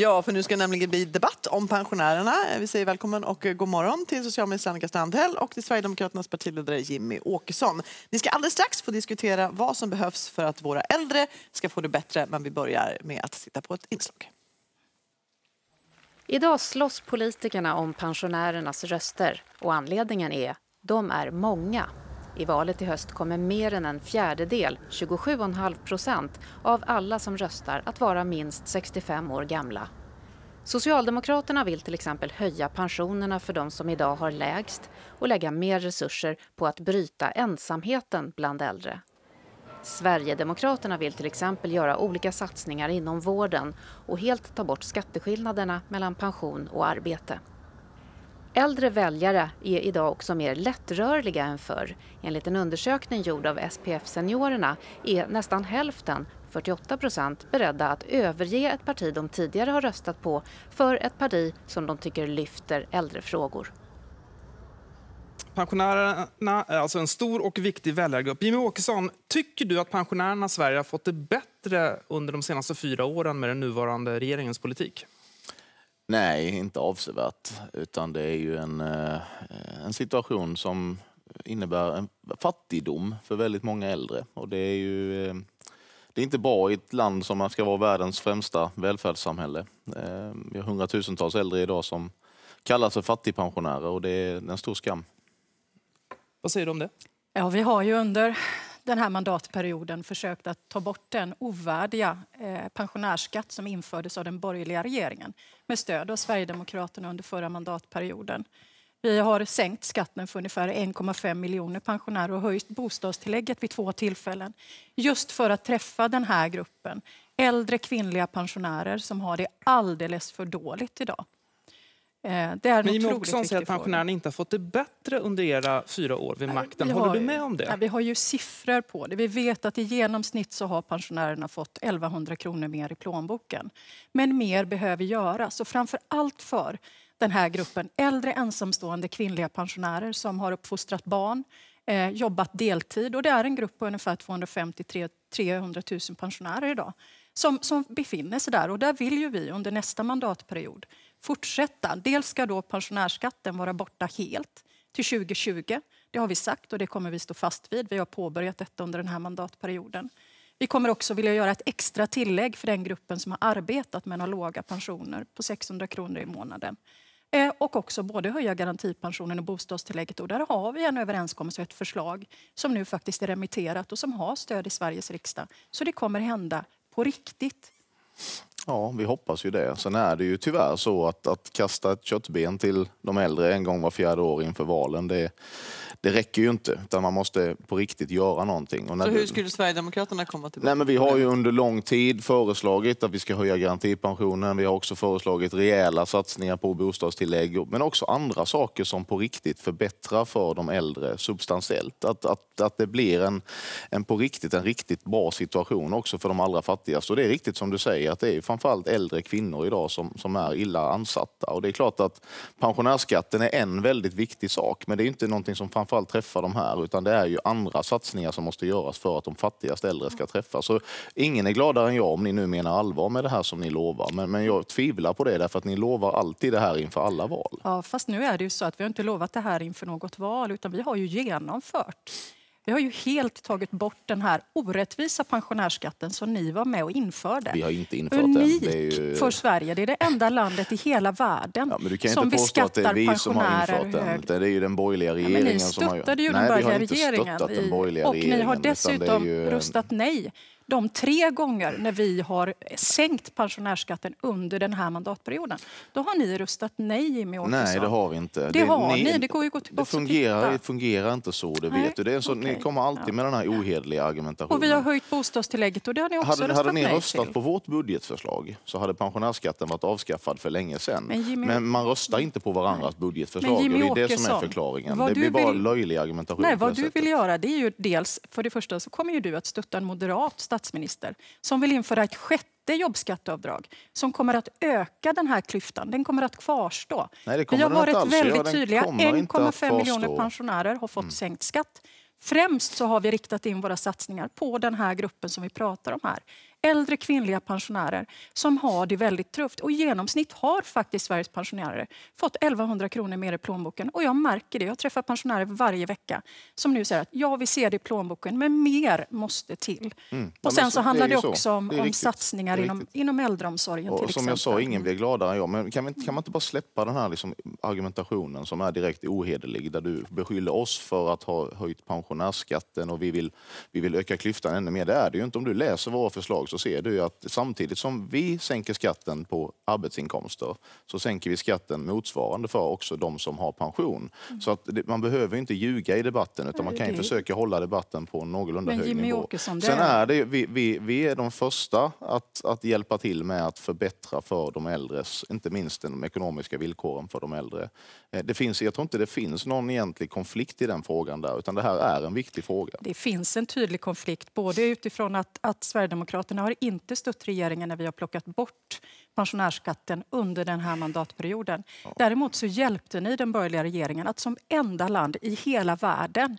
Ja, för nu ska det nämligen bli debatt om pensionärerna. Vi säger välkommen och god morgon till socialminister Annika Strandhäll och till Sverigedemokraternas partiledare Jimmy Åkesson. Vi ska alldeles strax få diskutera vad som behövs för att våra äldre ska få det bättre, men vi börjar med att titta på ett inslag. Idag slåss politikerna om pensionärernas röster och anledningen är de är många. I valet i höst kommer mer än en fjärdedel, 27,5 procent, av alla som röstar att vara minst 65 år gamla. Socialdemokraterna vill till exempel höja pensionerna för de som idag har lägst och lägga mer resurser på att bryta ensamheten bland äldre. Sverigedemokraterna vill till exempel göra olika satsningar inom vården och helt ta bort skatteskillnaderna mellan pension och arbete. Äldre väljare är idag också mer lättrörliga än förr. Enligt en undersökning gjord av SPF Seniorerna är nästan hälften 48 procent beredda att överge ett parti de tidigare har röstat på för ett parti som de tycker lyfter äldrefrågor. Pensionärerna är alltså en stor och viktig väljargrupp. Jimmy Åkesson, tycker du att pensionärerna i Sverige har fått det bättre under de senaste fyra åren med den nuvarande regeringens politik? Nej, inte avsevärt. Utan det är ju en, eh, en situation som innebär en fattigdom för väldigt många äldre. Och det är ju eh, det är inte bra i ett land som ska vara världens främsta välfärdssamhälle. Eh, vi har hundratusentals äldre idag som kallas för fattigpensionärer och det är en stor skam. Vad säger du om det? Ja, vi har ju under den här mandatperioden försökt att ta bort den ovärdiga eh, pensionärsskatt som infördes av den borgerliga regeringen med stöd av Sverigedemokraterna under förra mandatperioden. Vi har sänkt skatten för ungefär 1,5 miljoner pensionärer och höjt bostadstillägget vid två tillfällen just för att träffa den här gruppen, äldre kvinnliga pensionärer som har det alldeles för dåligt idag. Eh, det är Men Jimmie Åkesson säger att pensionärerna inte har fått det bättre under era fyra år vid makten. Nej, Håller du med om det? Nej, vi har ju siffror på det. Vi vet att i genomsnitt så har pensionärerna fått 1100 kronor mer i plånboken. Men mer behöver göras och framför allt för den här gruppen äldre ensamstående kvinnliga pensionärer som har uppfostrat barn, eh, jobbat deltid och det är en grupp på ungefär 250 300 000 pensionärer idag som, som befinner sig där och där vill ju vi under nästa mandatperiod fortsätta. Dels ska då pensionärsskatten vara borta helt till 2020. Det har vi sagt och det kommer vi stå fast vid. Vi har påbörjat detta under den här mandatperioden. Vi kommer också vilja göra ett extra tillägg för den gruppen som har arbetat men har låga pensioner på 600 kronor i månaden. Eh, och också både höja garantipensionen och bostadstillägget. Och där har vi en överenskommelse och ett förslag som nu faktiskt är remitterat och som har stöd i Sveriges riksdag. Så det kommer hända på riktigt. Ja, vi hoppas ju det. Sen är det ju tyvärr så att, att kasta ett köttben till de äldre en gång var fjärde år inför valen, det, det räcker ju inte, utan man måste på riktigt göra någonting. så hur skulle Sverigedemokraterna komma tillbaka? Nej, men vi har ju under lång tid föreslagit att vi ska höja garantipensionen. Vi har också föreslagit rejäla satsningar på bostadstillägg, men också andra saker som på riktigt förbättrar för de äldre substantiellt. Att, att, att det blir en, en på riktigt en riktigt bra situation också för de allra fattigaste. Och det är riktigt som du säger att det är framförallt äldre kvinnor idag som, som är illa ansatta. Och det är klart att pensionärsskatten är en väldigt viktig sak, men det är inte någonting som framför framförallt träffa de här, utan det är ju andra satsningar som måste göras för att de fattigaste äldre ska mm. träffas. Så ingen är gladare än jag om ni nu menar allvar med det här som ni lovar. Men, men jag tvivlar på det, därför att ni lovar alltid det här inför alla val. Ja, fast nu är det ju så att vi har inte lovat det här inför något val, utan vi har ju genomfört vi har ju helt tagit bort den här orättvisa pensionärsskatten som ni var med och införde. Vi har inte infört Unik den. Unik ju... för Sverige. Det är det enda landet i hela världen ja, men du kan som inte beskattar att det är vi som har infört den. Det är ju den borgerliga regeringen ja, ni som har... ju den Nej, vi har inte stöttat den borgerliga regeringen. Och ni har dessutom ju... röstat nej de tre gånger när vi har sänkt pensionärsskatten under den här mandatperioden. Då har ni röstat nej, Jimmie Åkesson. Nej, det har vi inte. Det, det har ni, ni. Det går ju gå tillbaka det fungerar, det fungerar inte så, det nej. du. Det är så, okay. Ni kommer alltid ja. med den här ohederliga argumentationen. Och vi har höjt bostadstillägget och det har ni också hade, röstat Hade ni röstat till. på vårt budgetförslag så hade pensionärsskatten varit avskaffad för länge sedan. Men, Jimmy... Men man röstar inte på varandras nej. budgetförslag och det är det som är förklaringen. Det blir bara vill... löjlig argumentation. Nej, vad du sättet. vill göra det är ju dels, för det första så kommer ju du att stötta en moderat statsminister som vill införa ett sjätte jobbskatteavdrag som kommer att öka den här klyftan. Den kommer att kvarstå. Nej, det kommer Vi har varit alltså. väldigt ja, tydliga. 1,5 miljoner pensionärer har fått mm. sänkt skatt. Främst så har vi riktat in våra satsningar på den här gruppen som vi pratar om här äldre kvinnliga pensionärer som har det väldigt tufft. Och i genomsnitt har faktiskt Sveriges pensionärer fått 1100 kronor mer i plånboken. Och jag märker det. Jag träffar pensionärer varje vecka som nu säger att ja, vi ser det i plånboken, men mer måste till. Mm. Ja, sen så, så handlar det, också om, det om satsningar inom, inom äldreomsorgen och, till och Som exempel. jag sa, ingen blir gladare än jag. Men kan, vi, kan man inte bara släppa den här liksom argumentationen som är direkt ohederlig, där du beskyller oss för att ha höjt pensionärsskatten och vi vill, vi vill öka klyftan ännu mer. Det är det ju inte. Om du läser våra förslag så ser du att samtidigt som vi sänker skatten på arbetsinkomster så sänker vi skatten motsvarande för också de som har pension. Mm. Så att man behöver inte ljuga i debatten utan man kan ju försöka hålla debatten på någorlunda Men hög Jimmy nivå. Åkesson, Sen är det, vi, vi, vi är de första att, att hjälpa till med att förbättra för de äldres, inte minst de ekonomiska villkoren för de äldre. Eh, det finns, jag tror inte det finns någon egentlig konflikt i den frågan där utan det här är en viktig fråga. Det finns en tydlig konflikt både utifrån att, att Sverigedemokraterna Moderaterna har inte stött regeringen när vi har plockat bort pensionärsskatten under den här mandatperioden. Däremot så hjälpte ni den borgerliga regeringen att som enda land i hela världen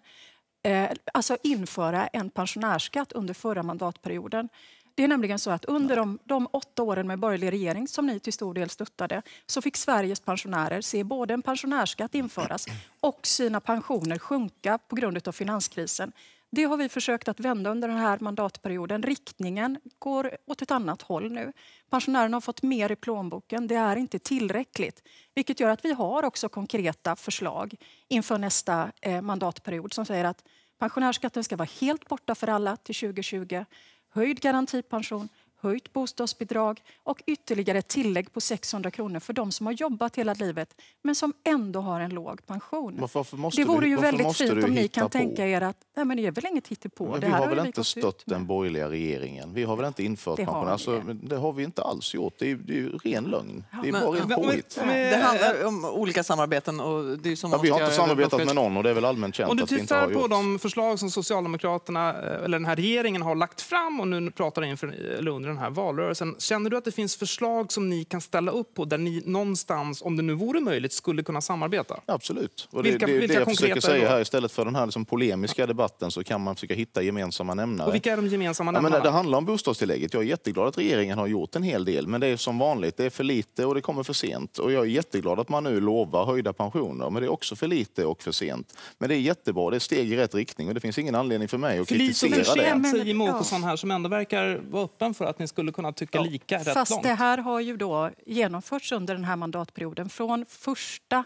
eh, alltså införa en pensionärsskatt under förra mandatperioden. Det är nämligen så att under de, de, åtta åren med borgerlig regering som ni till stor del stöttade så fick Sveriges pensionärer se både en pensionärsskatt införas och sina pensioner sjunka på grund av finanskrisen. Det har vi försökt att vända under den här mandatperioden. Riktningen går åt ett annat håll nu. Pensionärerna har fått mer i plånboken. Det är inte tillräckligt. Vilket gör att vi har också konkreta förslag inför nästa eh, mandatperiod som säger att pensionärsskatten ska vara helt borta för alla till 2020. Höjd garantipension höjt bostadsbidrag och ytterligare tillägg på 600 kronor för de som har jobbat hela livet men som ändå har en låg pension. det vore ju väldigt fint om ni kan på? tänka er att nej, men det är väl inget hittepå. vi har väl inte stött den borgerliga regeringen? Vi har väl inte infört det pension? Har alltså, det har vi inte alls gjort. Det är, ju ren lögn. Det är men, bara men, Det handlar om olika samarbeten. Och det är som ja, vi har inte samarbetat med någon och det är väl allmänt känt Om du tittar på de förslag som Socialdemokraterna eh, eller den här regeringen har lagt fram och nu pratar inför Lund den här valrörelsen. Känner du att det finns förslag som ni kan ställa upp på där ni någonstans, om det nu vore möjligt, skulle kunna samarbeta? Absolut. Och det, vilka, det, det, vilka det jag försöker säga här. Istället för den här liksom polemiska debatten så kan man försöka hitta gemensamma nämnare. Och vilka är de gemensamma nämnarna? Ja, men det, det handlar om bostadstillägget. Jag är jätteglad att regeringen har gjort en hel del, men det är som vanligt, det är för lite och det kommer för sent. Och jag är jätteglad att man nu lovar höjda pensioner, men det är också för lite och för sent. Men det är jättebra, det är steg i rätt riktning och det finns ingen anledning för mig att för kritisera det. För lite och för sent, säger Måkesson här, som ändå verkar vara öppen för att ni skulle kunna tycka ja. lika rätt Fast långt. det här har ju då genomförts under den här mandatperioden. Från första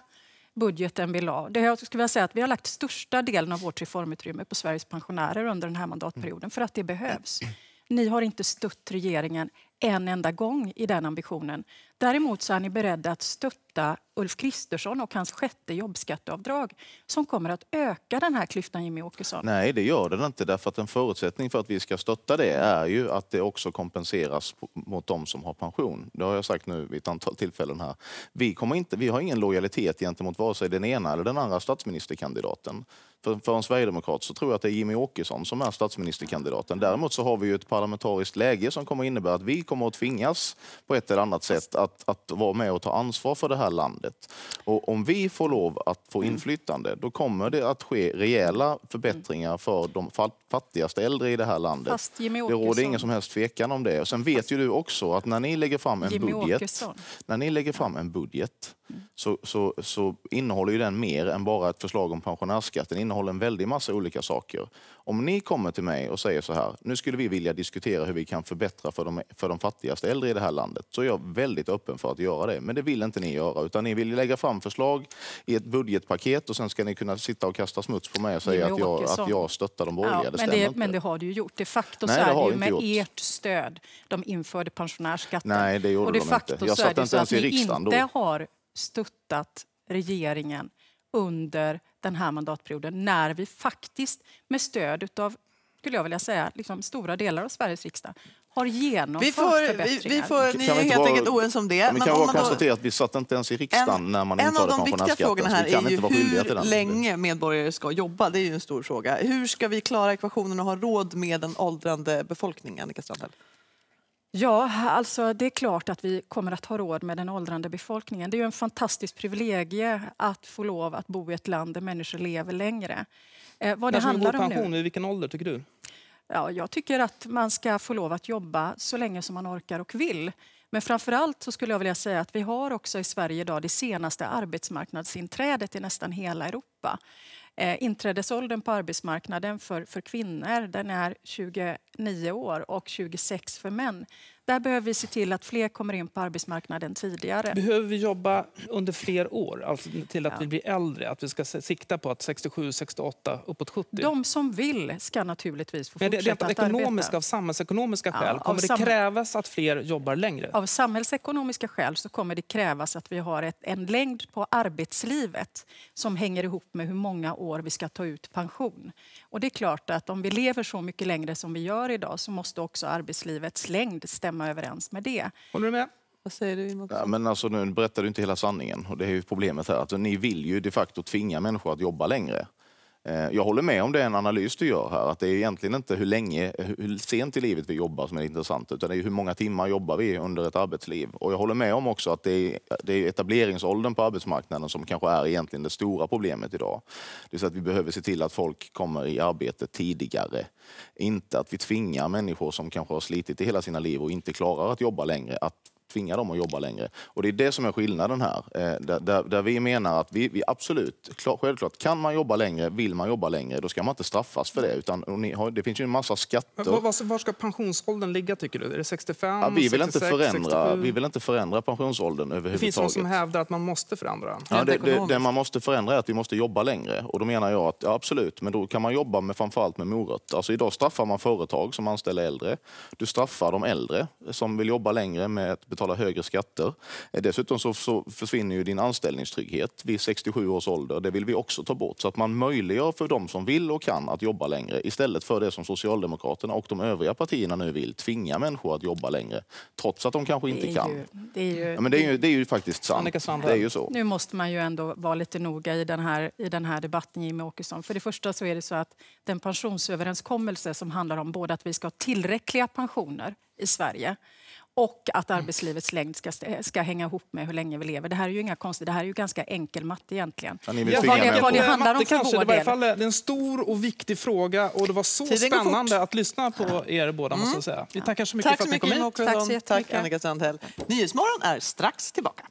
budgeten vi la. Det jag skulle vilja säga att vi har lagt största delen av vårt reformutrymme på Sveriges pensionärer under den här mandatperioden för att det behövs. Ni har inte stött regeringen en enda gång i den ambitionen. Däremot så är ni beredda att stötta Ulf Kristersson och hans sjätte jobbskatteavdrag som kommer att öka den här klyftan, Jimmy Åkesson. Nej, det gör den inte. Därför att en förutsättning för att vi ska stötta det är ju att det också kompenseras mot de som har pension. Det har jag sagt nu vid ett antal tillfällen här. Vi, kommer inte, vi har ingen lojalitet gentemot vare sig den ena eller den andra statsministerkandidaten. För, för en sverigedemokrat så tror jag att det är Jimmy Åkesson som är statsministerkandidaten. Däremot så har vi ju ett parlamentariskt läge som kommer innebära att vi kommer att tvingas på ett eller annat sätt att, att vara med och ta ansvar för det här landet. Och om vi får lov att få mm. inflytande, då kommer det att ske rejäla förbättringar för de fattigaste äldre i det här landet. Fast Jimmy Det råder ingen som helst tvekan om det. Och sen vet ju du också att när ni lägger fram en budget, när ni lägger fram en budget så, så, så innehåller ju den mer än bara ett förslag om pensionärsskatt. Den innehåller en väldig massa olika saker. Om ni kommer till mig och säger så här, nu skulle vi vilja diskutera hur vi kan förbättra för de, för de fattigaste äldre i det här landet, så är jag väldigt öppen för att göra det. Men det vill inte ni göra, utan ni vill lägga fram förslag i ett budgetpaket och sen ska ni kunna sitta och kasta smuts på mig och säga att jag, att jag stöttar de borgerliga. Ja, det men, det, men det har du ju gjort. De facto Nej, så är det ju med gjort. ert stöd de införde pensionärsskatten. Nej, det gjorde och de, de inte. Jag satt inte ens i riksdagen då. har stöttat regeringen under den här mandatperioden när vi faktiskt med stöd av skulle jag vilja säga, liksom stora delar av Sveriges riksdag har genomfört vi får, förbättringar. Vi, får, ni är helt enkelt oense om det. Men, men kan bara konstatera att vi satt inte ens i riksdagen en, när man en införde pensionärsskatten. En av de viktiga frågorna här är ju hur länge medborgare ska jobba. Det är ju en stor fråga. Hur ska vi klara ekvationen och ha råd med den åldrande befolkningen, Annika Strandhäll? Ja, alltså det är klart att vi kommer att ha råd med den åldrande befolkningen. Det är ju en fantastisk privilegie att få lov att bo i ett land där människor lever längre. Eh, vad det som handlar om pension, nu... I vilken ålder tycker du? Ja, jag tycker att man ska få lov att jobba så länge som man orkar och vill. Men framförallt så skulle jag vilja säga att vi har också i Sverige idag det senaste arbetsmarknadsinträdet i nästan hela Europa. Eh, inträdesåldern på arbetsmarknaden för, för kvinnor den är 29 år och 26 för män. Där behöver vi se till att fler kommer in på arbetsmarknaden tidigare. Behöver vi jobba under fler år, alltså till att ja. vi blir äldre? Att vi ska sikta på att 67, 68, uppåt 70? De som vill ska naturligtvis få Men fortsätta det, det att ekonomiska, arbeta. Av samhällsekonomiska skäl, ja, kommer det krävas att fler jobbar längre? Av samhällsekonomiska skäl så kommer det krävas att vi har ett, en längd på arbetslivet som hänger ihop med hur många år vi ska ta ut pension. Och det är klart att om vi lever så mycket längre som vi gör idag så måste också arbetslivets längd stämma stämma överens med det. Håller du med? Vad säger du? Ja, men alltså, nu berättar du inte hela sanningen och det är ju problemet här. Alltså, ni vill ju de facto tvinga människor att jobba längre. Eh, jag håller med om den analys du gör här, att det är egentligen inte hur länge, hur sent i livet vi jobbar som är intressant, utan det är hur många timmar jobbar vi under ett arbetsliv. Och jag håller med om också att det är, etableringsåldern på arbetsmarknaden som kanske är egentligen det stora problemet idag. Det är att vi behöver se till att folk kommer i arbete tidigare. Inte att vi tvingar människor som kanske har slitit i hela sina liv och inte klarar att jobba längre att tvinga dem att jobba längre. Och det är det som är skillnaden här. Eh, där, där, där vi menar att vi, vi absolut, klar, självklart, kan man jobba längre, vill man jobba längre, då ska man inte straffas för det. Utan, har, det finns ju en massa skatter. Var, var, var, ska pensionsåldern ligga tycker du? Är det 65, ja, vi vill 66, inte förändra, 67? Vi vill inte förändra pensionsåldern överhuvudtaget. Det finns de som hävdar att man måste förändra. Ja, det, det, det, man måste förändra är att vi måste jobba längre. Och då menar jag att ja, absolut, men då kan man jobba med framförallt med morötter. Alltså idag straffar man företag som anställer äldre. Du straffar de äldre som vill jobba längre med ett betala högre skatter. Eh, dessutom så, försvinner ju din anställningstrygghet vid 67 års ålder. Det vill vi också ta bort så att man möjliggör för de som vill och kan att jobba längre istället för det som Socialdemokraterna och de övriga partierna nu vill, tvinga människor att jobba längre trots att de kanske inte kan. det, är ju, faktiskt sant. Det är ju så. Nu måste man ju ändå vara lite noga i den här, i den här debatten, Jimmie Åkesson. För det första så är det så att den pensionsöverenskommelse som handlar om både att vi ska ha tillräckliga pensioner i Sverige och att mm. arbetslivets längd ska, ska hänga ihop med hur länge vi lever. Det här är ju inga konstigt, det här är ju ganska enkel matte egentligen. Eh, det, är en stor och viktig fråga och det var så Tiden spännande att lyssna på er båda mm. måste säga. Vi tackar så mycket tack för att ni kom hit. Tack så mycket, Tack, Annika Sandhäll. Nyhetsmorgon är strax tillbaka.